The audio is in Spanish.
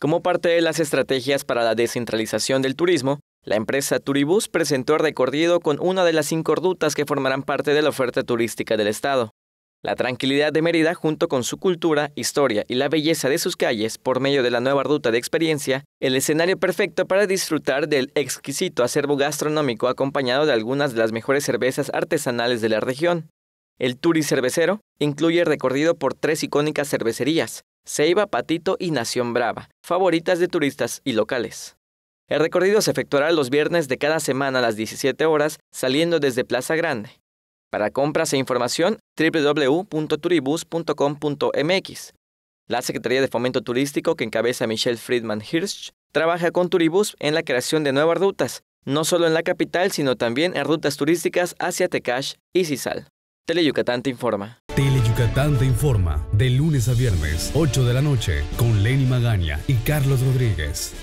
Como parte de las estrategias para la descentralización del turismo, la empresa Turibus presentó el recorrido con una de las cinco rutas que formarán parte de la oferta turística del estado. La tranquilidad de Mérida junto con su cultura, historia y la belleza de sus calles por medio de la nueva ruta de experiencia, el escenario perfecto para disfrutar del exquisito acervo gastronómico acompañado de algunas de las mejores cervezas artesanales de la región. El Turi Cervecero incluye el recorrido por tres icónicas cervecerías, Ceiba, Patito y Nación Brava, favoritas de turistas y locales. El recorrido se efectuará los viernes de cada semana a las 17 horas, saliendo desde Plaza Grande. Para compras e información, www.turibus.com.mx. La Secretaría de Fomento Turístico, que encabeza Michelle Friedman Hirsch, trabaja con Turibus en la creación de nuevas rutas, no solo en la capital, sino también en rutas turísticas hacia Tecash y Cisal. Tele te informa. Tele Yucatán te informa de lunes a viernes, 8 de la noche, con Lenny Magaña y Carlos Rodríguez.